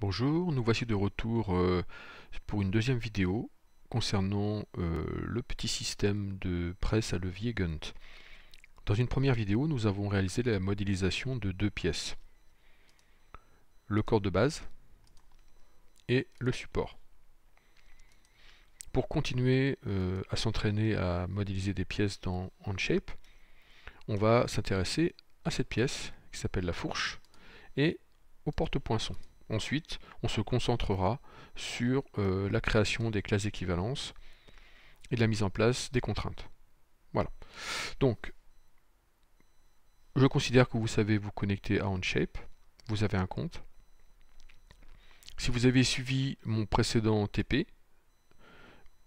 Bonjour, nous voici de retour euh, pour une deuxième vidéo concernant euh, le petit système de presse à levier Gunt. Dans une première vidéo, nous avons réalisé la modélisation de deux pièces. Le corps de base et le support. Pour continuer euh, à s'entraîner à modéliser des pièces dans HandShape, on va s'intéresser à cette pièce qui s'appelle la fourche et au porte-poinçon. Ensuite, on se concentrera sur euh, la création des classes d'équivalence et la mise en place des contraintes. Voilà. Donc, je considère que vous savez vous connecter à Onshape. Vous avez un compte. Si vous avez suivi mon précédent TP,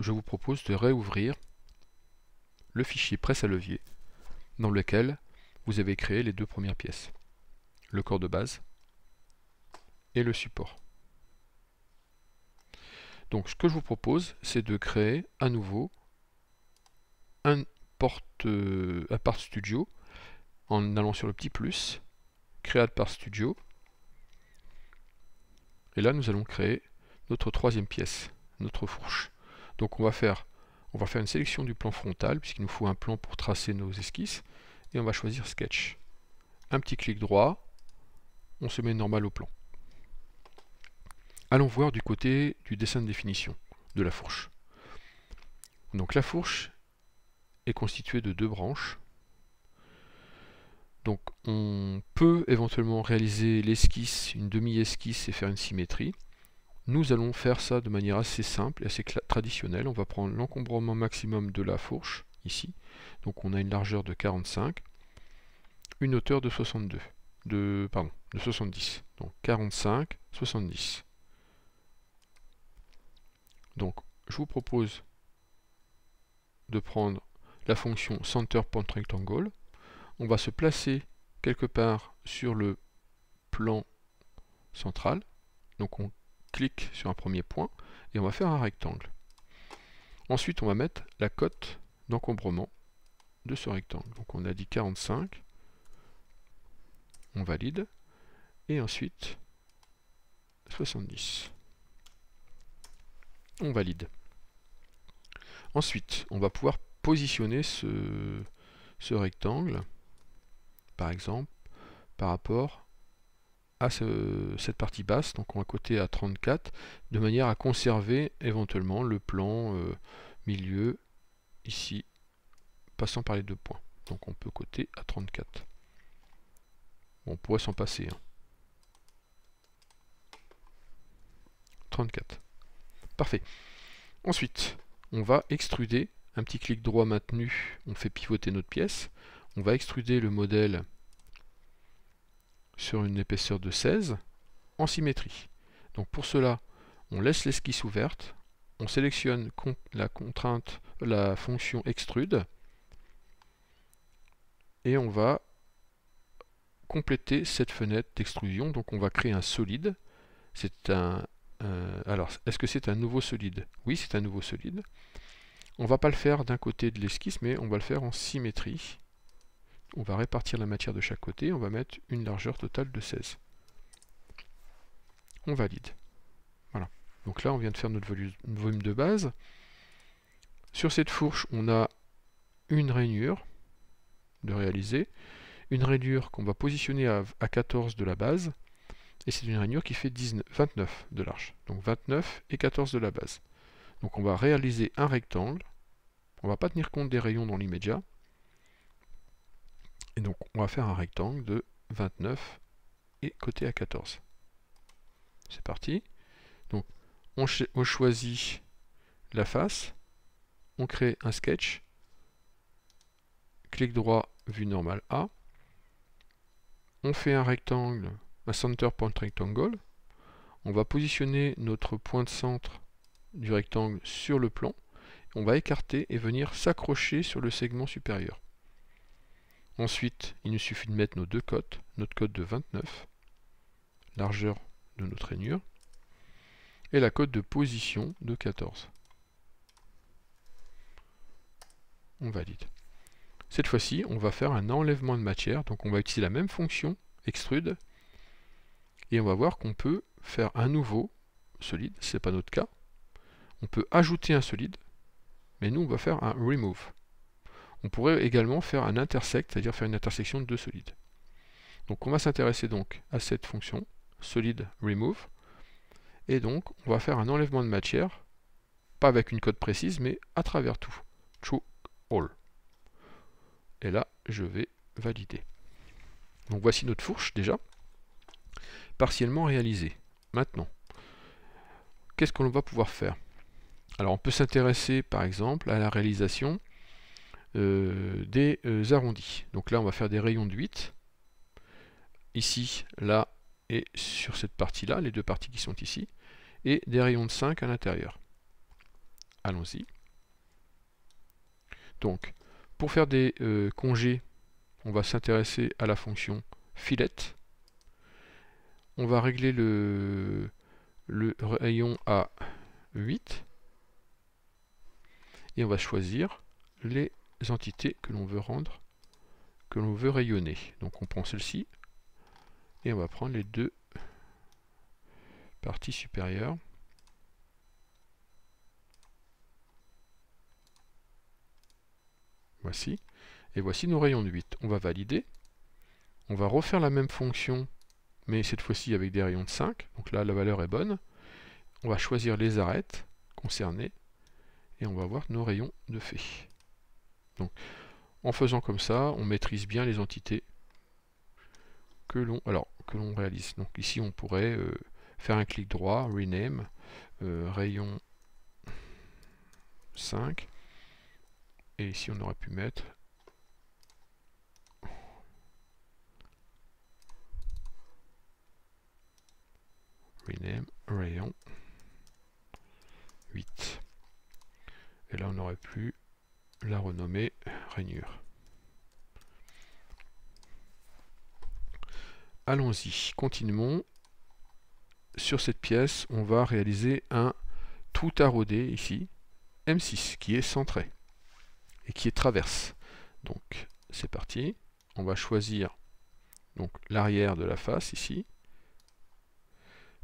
je vous propose de réouvrir le fichier presse à levier dans lequel vous avez créé les deux premières pièces, le corps de base et le support. Donc ce que je vous propose, c'est de créer à nouveau un porte, euh, part studio en allant sur le petit plus, create part studio. Et là nous allons créer notre troisième pièce, notre fourche. Donc on va faire, on va faire une sélection du plan frontal puisqu'il nous faut un plan pour tracer nos esquisses et on va choisir sketch. Un petit clic droit, on se met normal au plan. Allons voir du côté du dessin de définition de la fourche. Donc la fourche est constituée de deux branches. Donc on peut éventuellement réaliser l'esquisse, une demi-esquisse et faire une symétrie. Nous allons faire ça de manière assez simple et assez traditionnelle. On va prendre l'encombrement maximum de la fourche, ici. Donc on a une largeur de 45, une hauteur de 62, de, pardon, de 70. Donc 45, 70. Donc, je vous propose de prendre la fonction center point rectangle. On va se placer quelque part sur le plan central. Donc, on clique sur un premier point et on va faire un rectangle. Ensuite, on va mettre la cote d'encombrement de ce rectangle. Donc, on a dit 45. On valide. Et ensuite, 70 valide. Ensuite, on va pouvoir positionner ce, rectangle, par exemple, par rapport à cette partie basse, donc on va coter à 34, de manière à conserver éventuellement le plan euh, milieu ici, passant par les deux points. Donc on peut coter à 34. on pourrait s'en passer. 34. Hein. Parfait. Ensuite, on va extruder, un petit clic droit maintenu, on fait pivoter notre pièce. On va extruder le modèle sur une épaisseur de 16 en symétrie. Donc pour cela, on laisse l'esquisse ouverte, on sélectionne la contrainte, la fonction extrude, et on va compléter cette fenêtre d'extrusion. Donc on va créer un solide, c'est un euh, alors, est-ce que c'est un nouveau solide Oui, c'est un nouveau solide. On va pas le faire d'un côté de l'esquisse, mais on va le faire en symétrie. On va répartir la matière de chaque côté, on va mettre une largeur totale de 16. On valide. Voilà. Donc là, on vient de faire notre volume de base. Sur cette fourche, on a une rainure de réaliser, une rainure qu'on va positionner à 14 de la base, et c'est une rainure qui fait 29 de large. Donc 29 et 14 de la base. Donc on va réaliser un rectangle. On ne va pas tenir compte des rayons dans l'immédiat. Et donc on va faire un rectangle de 29 et côté à 14. C'est parti. Donc on, on choisit la face. On crée un sketch. Clic droit, vue normale A. On fait un rectangle un center point rectangle. On va positionner notre point de centre du rectangle sur le plan. On va écarter et venir s'accrocher sur le segment supérieur. Ensuite, il nous suffit de mettre nos deux cotes, notre cote de 29, largeur de notre rainure, et la cote de position de 14. On valide. Cette fois-ci, on va faire un enlèvement de matière, donc on va utiliser la même fonction, extrude, et on va voir qu'on peut faire un nouveau solide, n'est pas notre cas. On peut ajouter un solide, mais nous on va faire un remove. On pourrait également faire un intersect, c'est-à-dire faire une intersection de deux solides. Donc on va s'intéresser donc à cette fonction solide remove et donc on va faire un enlèvement de matière, pas avec une code précise mais à travers tout. TrueAll. all. Et là je vais valider. Donc voici notre fourche déjà partiellement réalisé. Maintenant, qu'est-ce qu'on va pouvoir faire Alors on peut s'intéresser par exemple à la réalisation euh, des euh, arrondis. Donc là on va faire des rayons de 8. Ici, là et sur cette partie là, les deux parties qui sont ici. Et des rayons de 5 à l'intérieur. Allons-y. Donc, pour faire des euh, congés, on va s'intéresser à la fonction filette on va régler le, rayon à 8 et on va choisir les entités que l'on veut rendre, que l'on veut rayonner. Donc on prend celle-ci et on va prendre les deux parties supérieures. Voici. Et voici nos rayons de 8. On va valider. On va refaire la même fonction mais cette fois-ci avec des rayons de 5, donc là la valeur est bonne. On va choisir les arêtes concernées, et on va voir nos rayons de fait. Donc, en faisant comme ça, on maîtrise bien les entités que l'on alors que l'on réalise. Donc ici, on pourrait euh, faire un clic droit, rename, euh, rayon 5, et ici on aurait pu mettre rename rayon 8. Et là, on aurait pu la renommer rainure. Allons-y, continuons. Sur cette pièce, on va réaliser un tout arrodé ici, M6, qui est centré et qui est traverse. Donc, c'est parti. On va choisir donc l'arrière de la face ici.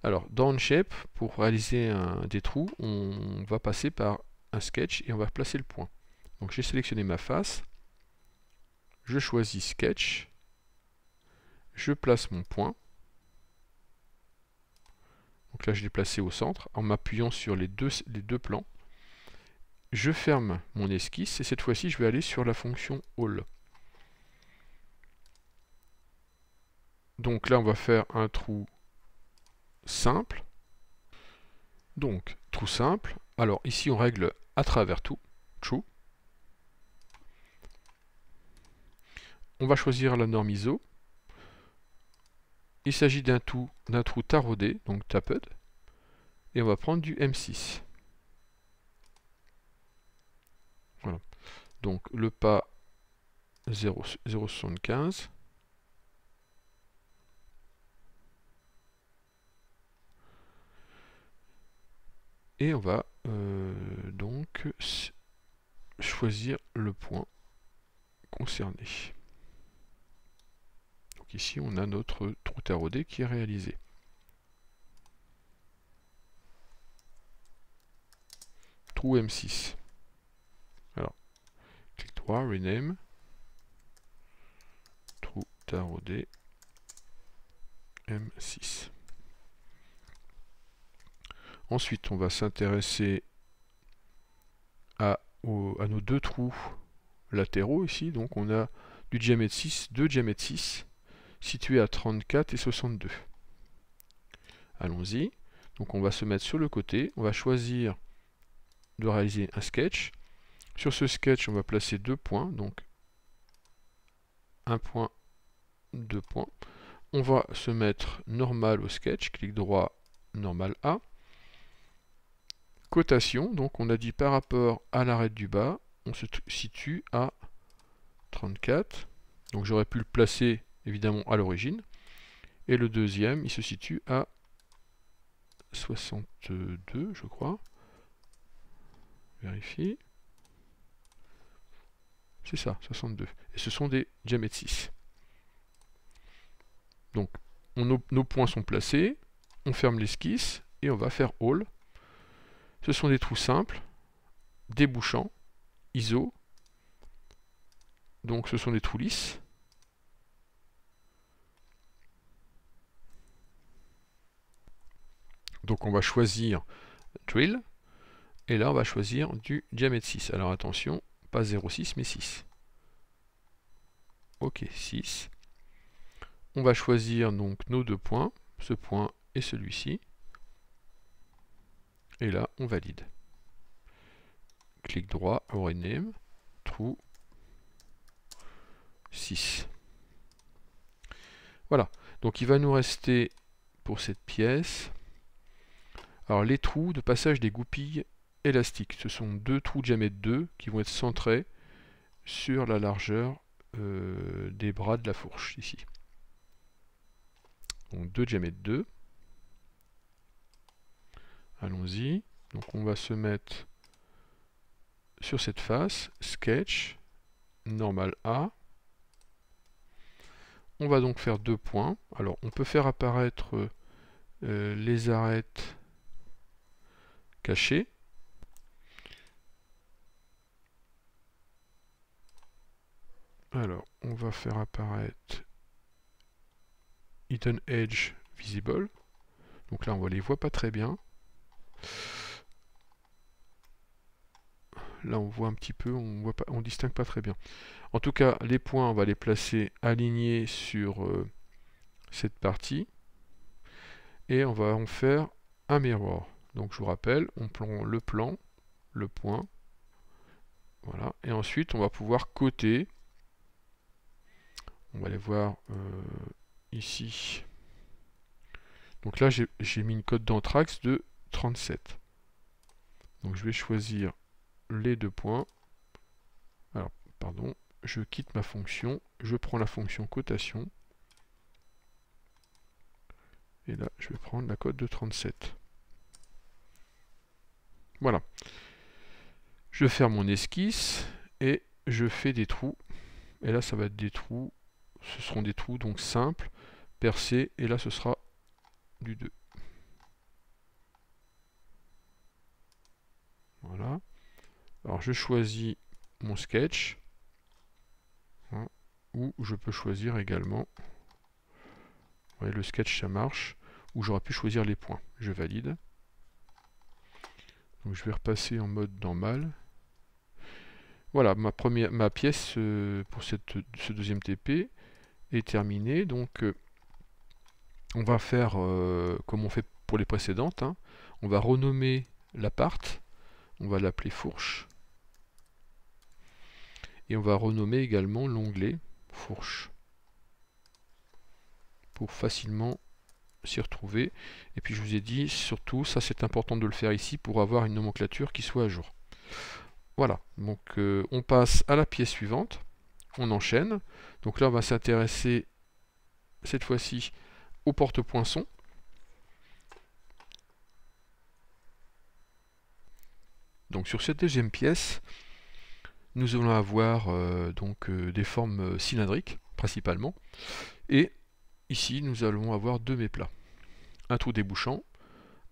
Alors, dans shape, pour réaliser un, des trous, on va passer par un sketch et on va placer le point. Donc j'ai sélectionné ma face, je choisis sketch, je place mon point. Donc là je l'ai placé au centre en m'appuyant sur les deux, les deux plans. Je ferme mon esquisse et cette fois-ci je vais aller sur la fonction All. Donc là on va faire un trou simple. Donc, trou simple. Alors ici, on règle à travers tout, true. On va choisir la norme ISO. Il s'agit d'un trou, trou taraudé, donc tapped. Et on va prendre du M6. Voilà. Donc le pas 0,75. Et on va euh, donc choisir le point concerné. Donc ici, on a notre trou tarodé qui est réalisé. Trou M6. Alors, clic droit, rename. Trou tarodé M6. Ensuite, on va s'intéresser à, nos deux trous latéraux ici. Donc on a du diamètre 6, deux diamètres 6, situés à 34 et 62. Allons-y. Donc on va se mettre sur le côté, on va choisir de réaliser un sketch. Sur ce sketch, on va placer deux points, donc un point, deux points. On va se mettre normal au sketch, clic droit, normal A. Cotation, donc on a dit par rapport à l'arrêt du bas, on se situe à 34. Donc j'aurais pu le placer évidemment à l'origine. Et le deuxième, il se situe à 62, je crois. Vérifie. C'est ça, 62. Et ce sont des diamètres 6. Donc, nos points sont placés, on ferme l'esquisse, et on va faire All. Ce sont des trous simples, débouchants, ISO. Donc ce sont des trous lisses. Donc on va choisir Drill. Et là on va choisir du diamètre 6. Alors attention, pas 0,6 mais 6. OK, 6. On va choisir donc nos deux points, ce point et celui-ci. Et là, on valide. Clic droit, rename, trou 6. Voilà. Donc il va nous rester pour cette pièce. Alors les trous de passage des goupilles élastiques. Ce sont deux trous de diamètre 2 qui vont être centrés sur la largeur euh, des bras de la fourche ici. Donc 2 diamètre 2. Allons-y. Donc on va se mettre sur cette face, sketch, normal A. On va donc faire deux points. Alors on peut faire apparaître euh, les arêtes cachées. Alors on va faire apparaître hidden edge visible. Donc là on voit les voit pas très bien. Là, on voit un petit peu, on voit pas, on distingue pas très bien. En tout cas, les points, on va les placer alignés sur euh, cette partie. Et on va en faire un miroir. Donc, je vous rappelle, on prend le plan, le point. Voilà. Et ensuite, on va pouvoir coter. On va aller voir euh, ici. Donc là, j'ai mis une cote d'anthrax de 37. Donc je vais choisir les deux points. Alors, pardon, je quitte ma fonction, je prends la fonction cotation. Et là, je vais prendre la cote de 37. Voilà. Je ferme mon esquisse et je fais des trous. Et là, ça va être des trous. Ce seront des trous donc simples, percés. Et là, ce sera du 2. Voilà. Alors je choisis mon sketch. Hein. ou je peux choisir également. le sketch ça marche. Ou j'aurais pu choisir les points. Je valide. Donc je vais repasser en mode normal. Voilà, ma, première, ma pièce euh, pour ce deuxième TP est terminée. Donc euh, on va faire euh, comme on fait pour les précédentes. Hein. on va renommer l'appart on va l'appeler fourche. Et on va renommer également l'onglet fourche. Pour facilement s'y retrouver. Et puis je vous ai dit, surtout, ça c'est important de le faire ici pour avoir une nomenclature qui soit à jour. Voilà, donc euh, on passe à la pièce suivante. On enchaîne. Donc là on va s'intéresser cette fois-ci au porte-poinçon. Donc sur cette deuxième pièce, nous allons avoir euh, donc euh, des formes euh, cylindriques principalement. Et ici, nous allons avoir deux méplats. Un trou débouchant,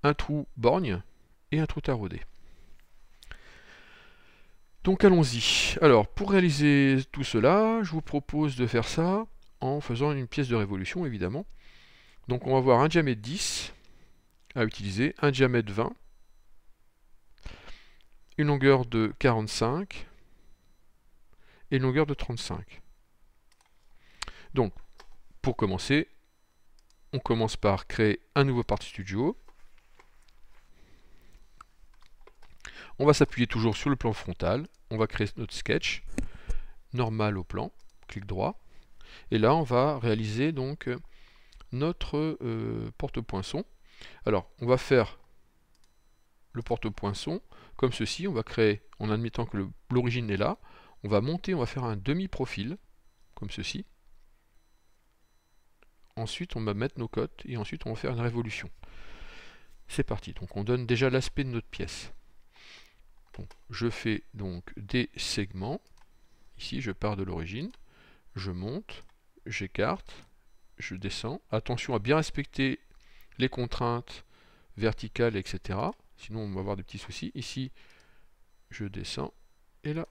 un trou borgne et un trou taraudé. Donc allons-y. Alors, pour réaliser tout cela, je vous propose de faire ça en faisant une pièce de révolution, évidemment. Donc on va avoir un diamètre 10 à utiliser, un diamètre 20, une longueur de 45 et une longueur de 35. Donc, pour commencer, on commence par créer un nouveau part Studio. On va s'appuyer toujours sur le plan frontal. On va créer notre sketch. Normal au plan. Clic droit. Et là, on va réaliser donc euh, notre euh, porte-poinçon. Alors, on va faire le porte-poinçon comme ceci, on va créer, en admettant que l'origine est là, on va monter, on va faire un demi-profil, comme ceci. Ensuite, on va mettre nos cotes, et ensuite on va faire une révolution. C'est parti, donc on donne déjà l'aspect de notre pièce. je fais donc des segments, ici je pars de l'origine, je monte, j'écarte, je descends. Attention à bien respecter les contraintes verticales, etc. Sinon, on va avoir des petits soucis. Ici, je descends. Et là,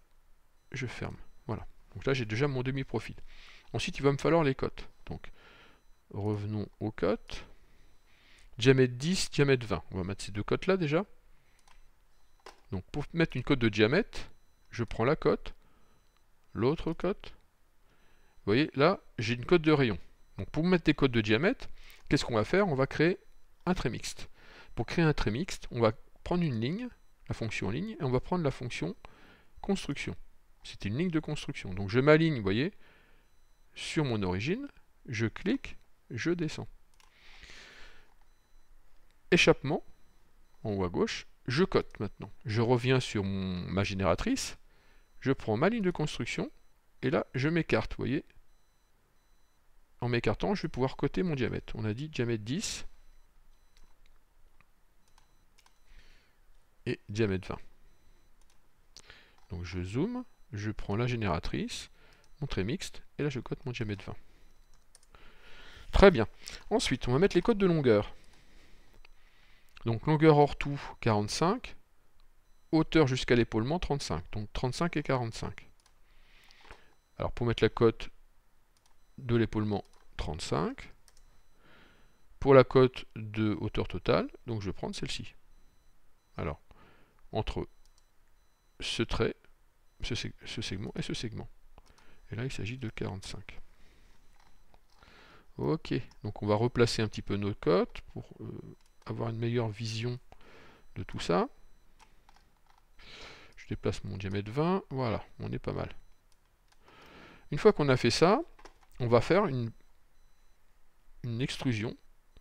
je ferme. Voilà. Donc là, j'ai déjà mon demi-profil. Ensuite, il va me falloir les cotes. Donc, revenons aux cotes. Diamètre 10, diamètre 20. On va mettre ces deux cotes là déjà. Donc pour mettre une cote de diamètre, je prends la cote, l'autre cote. Vous voyez, là, j'ai une cote de rayon. Donc pour mettre des cotes de diamètre, qu'est-ce qu'on va faire On va créer un trait mixte. Pour créer un trait mixte, on va prendre une ligne, la fonction ligne, et on va prendre la fonction construction. C'est une ligne de construction. Donc je m'aligne, vous voyez, sur mon origine, je clique, je descends. Échappement, en haut à gauche, je cote maintenant. Je reviens sur ma génératrice, je prends ma ligne de construction, et là je m'écarte, vous voyez. En m'écartant, je vais pouvoir coter mon diamètre. On a dit diamètre 10, et diamètre 20. Donc je zoome, je prends la génératrice, mon trait mixte, et là je cote mon diamètre 20. Très bien. Ensuite, on va mettre les cotes de longueur. Donc longueur hors tout, 45. Hauteur jusqu'à l'épaulement, 35. Donc 35 et 45. Alors pour mettre la cote de l'épaulement, 35. Pour la cote de hauteur totale, donc je vais prendre celle-ci. Alors, entre ce trait, ce, segment et ce segment. Et là, il s'agit de 45. Ok, donc on va replacer un petit peu nos cotes pour euh, avoir une meilleure vision de tout ça. Je déplace mon diamètre 20, voilà, on est pas mal. Une fois qu'on a fait ça, on va faire une, une extrusion,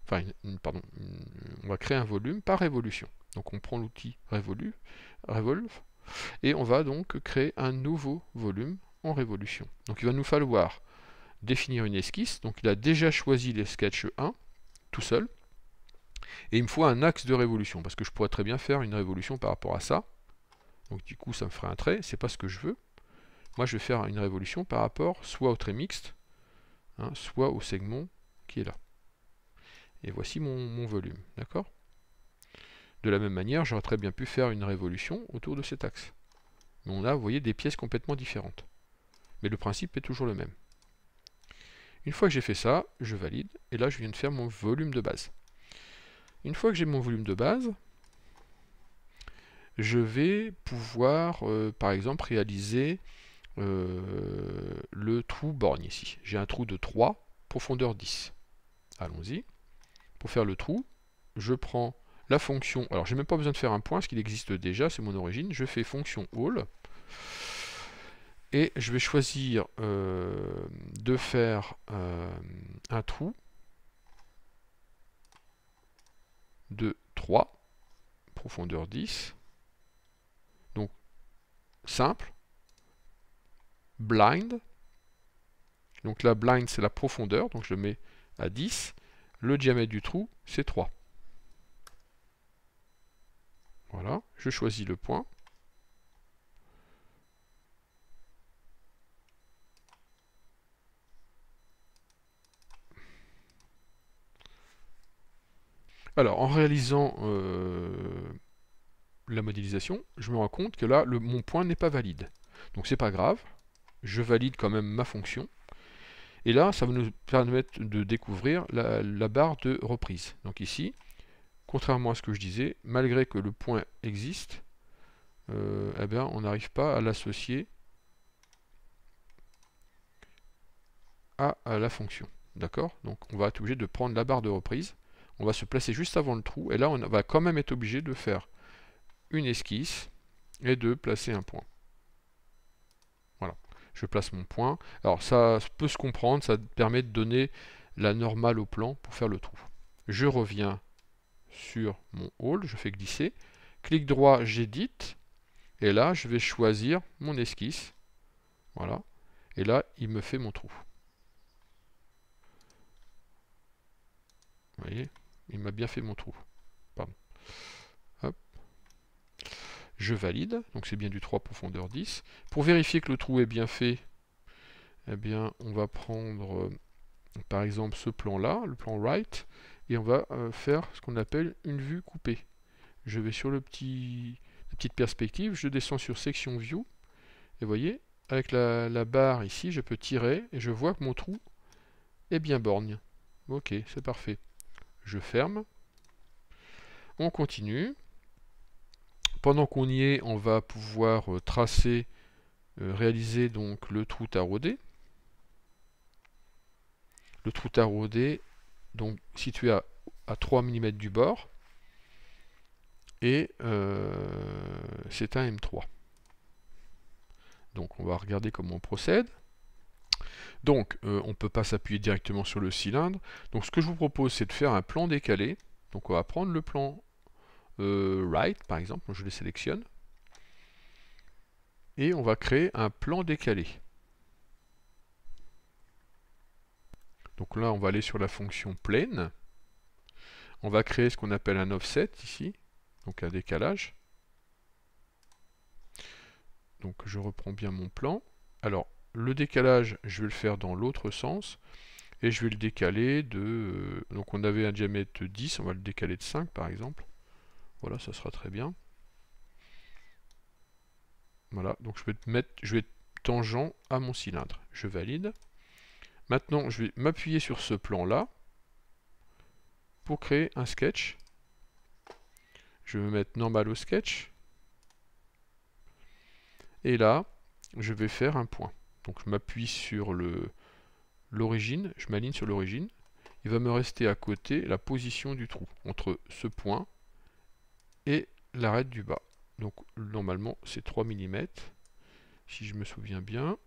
enfin, pardon, on va créer un volume par évolution. Donc on prend l'outil Revolve et on va donc créer un nouveau volume en révolution. Donc il va nous falloir définir une esquisse. Donc il a déjà choisi les sketchs 1 tout seul. Et il me faut un axe de révolution parce que je pourrais très bien faire une révolution par rapport à ça. Donc du coup ça me ferait un trait, c'est pas ce que je veux. Moi je vais faire une révolution par rapport soit au trait mixte, hein, soit au segment qui est là. Et voici mon volume, d'accord de la même manière, j'aurais très bien pu faire une révolution autour de cet axe. Mais on a, vous voyez, des pièces complètement différentes. Mais le principe est toujours le même. Une fois que j'ai fait ça, je valide, et là je viens de faire mon volume de base. Une fois que j'ai mon volume de base, je vais pouvoir, euh, par exemple, réaliser euh, le trou borgne ici. J'ai un trou de 3, profondeur 10. Allons-y. Pour faire le trou, je prends la fonction, alors j'ai même pas besoin de faire un point, parce qu'il existe déjà, c'est mon origine, je fais fonction all, et je vais choisir euh, de faire euh, un trou de 3, profondeur 10, donc simple, blind, donc la blind c'est la profondeur, donc je le mets à 10, le diamètre du trou c'est 3. Voilà, je choisis le point. Alors, en réalisant euh, la modélisation, je me rends compte que là, mon point n'est pas valide. Donc c'est pas grave, je valide quand même ma fonction. Et là, ça va nous permettre de découvrir la, la barre de reprise. Donc ici, contrairement à ce que je disais, malgré que le point existe, euh, eh bien, on n'arrive pas à l'associer à, à, la fonction. D'accord Donc on va être obligé de prendre la barre de reprise, on va se placer juste avant le trou, et là on va quand même être obligé de faire une esquisse et de placer un point. Voilà, je place mon point. Alors ça peut se comprendre, ça permet de donner la normale au plan pour faire le trou. Je reviens sur mon hall, je fais glisser, clic droit, j'édite, et là je vais choisir mon esquisse, voilà, et là il me fait mon trou. Vous voyez, il m'a bien fait mon trou. Pardon. Je valide, donc c'est bien du 3 profondeur 10. Pour vérifier que le trou est bien fait, eh bien on va prendre euh, par exemple ce plan là, le plan right, et on va euh, faire ce qu'on appelle une vue coupée. Je vais sur le petit, la petite perspective, je descends sur section view, et vous voyez, avec la, barre ici, je peux tirer, et je vois que mon trou est bien borgne. Ok, c'est parfait. Je ferme. On continue. Pendant qu'on y est, on va pouvoir euh, tracer, euh, réaliser donc le trou taraudé. Le trou taraudé donc situé à, 3 mm du bord, et euh, c'est un M3. Donc on va regarder comment on procède. Donc euh, on ne peut pas s'appuyer directement sur le cylindre. Donc ce que je vous propose c'est de faire un plan décalé. Donc on va prendre le plan euh, right par exemple, je le sélectionne. Et on va créer un plan décalé. Donc là, on va aller sur la fonction plane. On va créer ce qu'on appelle un offset ici, donc un décalage. Donc je reprends bien mon plan. Alors, le décalage, je vais le faire dans l'autre sens. Et je vais le décaler de... Euh, donc on avait un diamètre 10, on va le décaler de 5 par exemple. Voilà, ça sera très bien. Voilà, donc je vais mettre, je vais tangent à mon cylindre. Je valide. Maintenant, je vais m'appuyer sur ce plan-là pour créer un sketch. Je vais me mettre normal au sketch. Et là, je vais faire un point. Donc je m'appuie sur l'origine, je m'aligne sur l'origine. Il va me rester à côté la position du trou, entre ce point et l'arête du bas. Donc normalement c'est 3 mm, si je me souviens bien.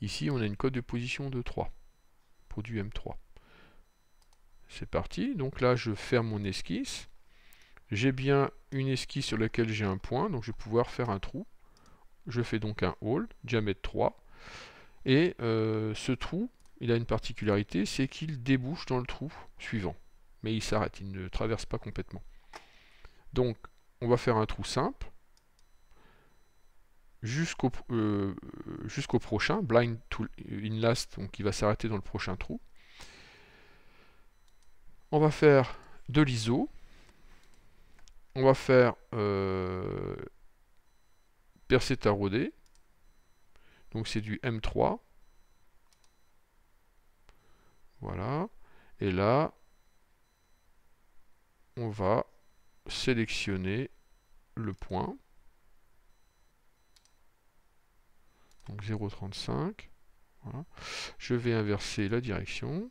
Ici, on a une cote de position de 3 produit M3. C'est parti. Donc là, je ferme mon esquisse. J'ai bien une esquisse sur laquelle j'ai un point, donc je vais pouvoir faire un trou. Je fais donc un hole, diamètre 3. Et euh, ce trou, il a une particularité, c'est qu'il débouche dans le trou suivant. Mais il s'arrête, il ne traverse pas complètement. Donc, on va faire un trou simple. Euh, jusqu'au prochain, blind to in last, donc il va s'arrêter dans le prochain trou. On va faire de l'ISO. On va faire euh, percer Donc c'est du M3. Voilà. Et là, on va sélectionner le point. Donc 0,35. Voilà. Je vais inverser la direction.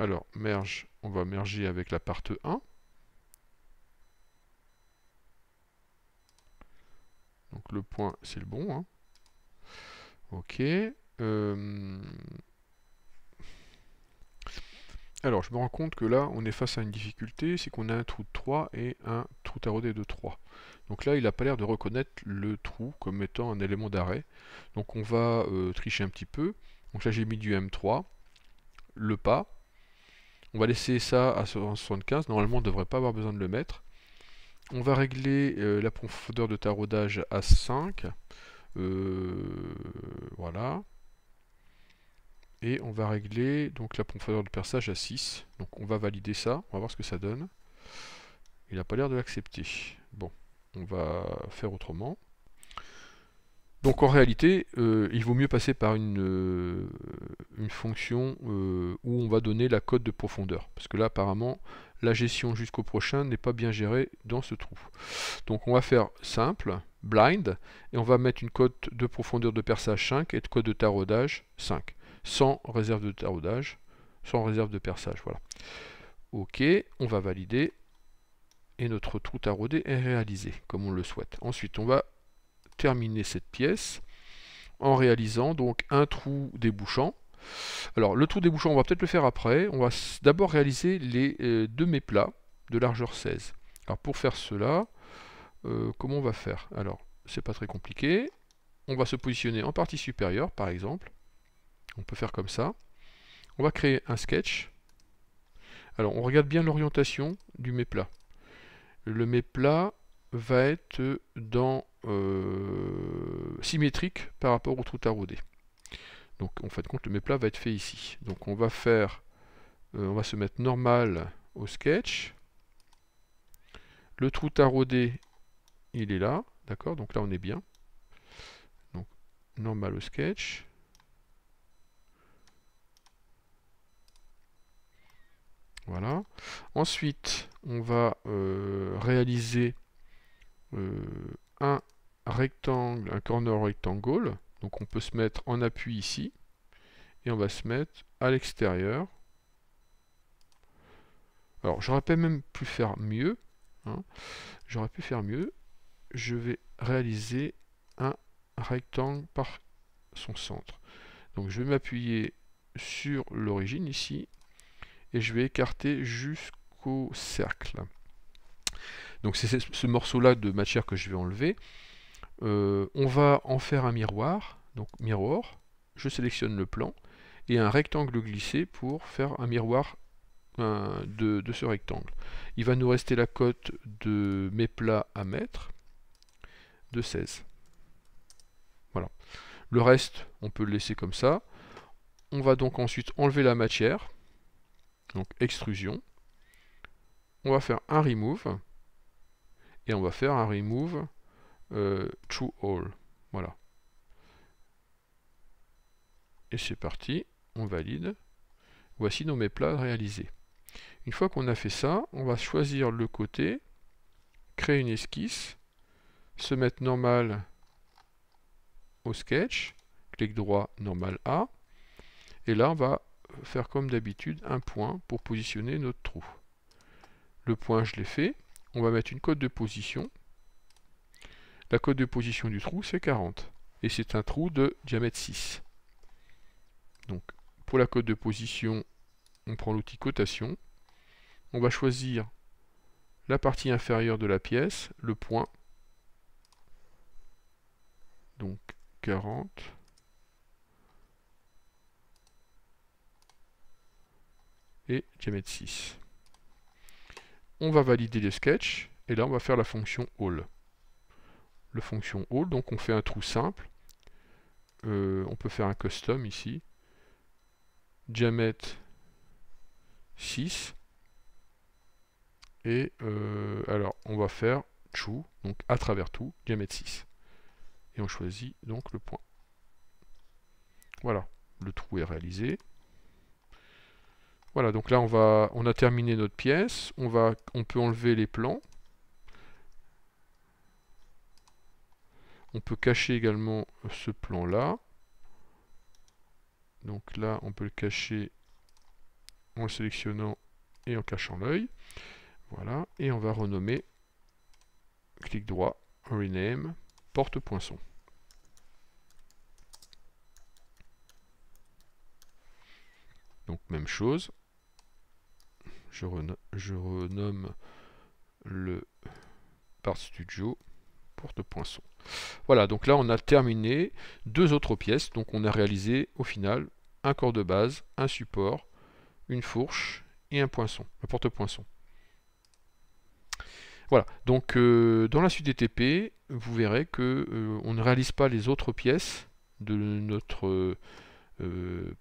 Alors, merge, on va merger avec la partie 1. Donc le point, c'est le bon. Hein. Ok. Euh, alors, je me rends compte que là, on est face à une difficulté, c'est qu'on a un trou de 3 et un trou taraudé de 3. Donc là, il n'a pas l'air de reconnaître le trou comme étant un élément d'arrêt. Donc on va euh, tricher un petit peu. Donc là, j'ai mis du M3, le pas. On va laisser ça à 75. Normalement, on ne devrait pas avoir besoin de le mettre. On va régler euh, la profondeur de taraudage à 5. Euh, voilà et on va régler donc la profondeur de perçage à 6. Donc on va valider ça, on va voir ce que ça donne. Il n'a pas l'air de l'accepter. Bon, on va faire autrement. Donc en réalité, euh, il vaut mieux passer par une, euh, une fonction euh, où on va donner la cote de profondeur. Parce que là, apparemment, la gestion jusqu'au prochain n'est pas bien gérée dans ce trou. Donc on va faire simple, blind, et on va mettre une cote de profondeur de perçage 5 et de cote de taraudage 5 sans réserve de taraudage, sans réserve de perçage. Voilà. OK, on va valider et notre trou taraudé est réalisé comme on le souhaite. Ensuite, on va terminer cette pièce en réalisant donc un trou débouchant. Alors le trou débouchant, on va peut-être le faire après. On va d'abord réaliser les euh, deux deux méplats de largeur 16. Alors pour faire cela, euh, comment on va faire Alors, c'est pas très compliqué. On va se positionner en partie supérieure, par exemple. On peut faire comme ça. On va créer un sketch. Alors, on regarde bien l'orientation du méplat. Le méplat va être dans euh, symétrique par rapport au trou taraudé. Donc, en fait de compte, le méplat va être fait ici. Donc, on va faire, euh, on va se mettre normal au sketch. Le trou taraudé, il est là, d'accord Donc là, on est bien. Donc, normal au sketch. Voilà. Ensuite, on va euh, réaliser euh, un rectangle, un corner rectangle. Donc on peut se mettre en appui ici. Et on va se mettre à l'extérieur. Alors j'aurais peut être même pu faire mieux. Hein. J'aurais pu faire mieux. Je vais réaliser un rectangle par son centre. Donc je vais m'appuyer sur l'origine ici et je vais écarter jusqu'au cercle. Donc c'est ce, morceau-là de matière que je vais enlever. Euh, on va en faire un miroir, donc miroir, je sélectionne le plan, et un rectangle glissé pour faire un miroir de, de, ce rectangle. Il va nous rester la cote de mes plats à mettre de 16. Voilà. Le reste, on peut le laisser comme ça. On va donc ensuite enlever la matière donc extrusion, on va faire un remove, et on va faire un remove euh, true all, voilà. Et c'est parti, on valide. Voici nos mes plats réalisés. Une fois qu'on a fait ça, on va choisir le côté, créer une esquisse, se mettre normal au sketch, clic droit normal A, et là on va faire comme d'habitude un point pour positionner notre trou. Le point, je l'ai fait. On va mettre une cote de position. La cote de position du trou, c'est 40. Et c'est un trou de diamètre 6. Donc, pour la cote de position, on prend l'outil cotation. On va choisir la partie inférieure de la pièce, le point. Donc, 40. et diamètre 6. On va valider les sketch, et là on va faire la fonction all. Le fonction all, donc on fait un trou simple. Euh, on peut faire un custom ici. Diamètre 6. Et euh, alors on va faire true, donc à travers tout, diamètre 6. Et on choisit donc le point. Voilà, le trou est réalisé. Voilà, donc là on, va, on a terminé notre pièce, on, va, on peut enlever les plans. On peut cacher également ce plan-là. Donc là, on peut le cacher en le sélectionnant et en cachant l'œil. Voilà, et on va renommer, clic droit, rename, porte-poinçon. Donc même chose. Je, renomme, le Part Studio porte poinçon. Voilà, donc là on a terminé deux autres pièces. Donc on a réalisé au final un corps de base, un support, une fourche et un poinçon, un porte-poinçon. Voilà, donc euh, dans la suite des TP, vous verrez que euh, on ne réalise pas les autres pièces de notre euh,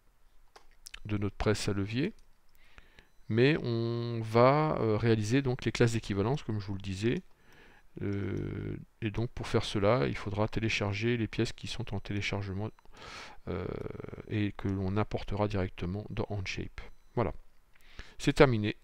de notre presse à levier. Mais on va euh, réaliser donc les classes d'équivalence, comme je vous le disais. Euh, et donc pour faire cela, il faudra télécharger les pièces qui sont en téléchargement euh, et que l'on apportera directement dans Handshape Voilà, c'est terminé.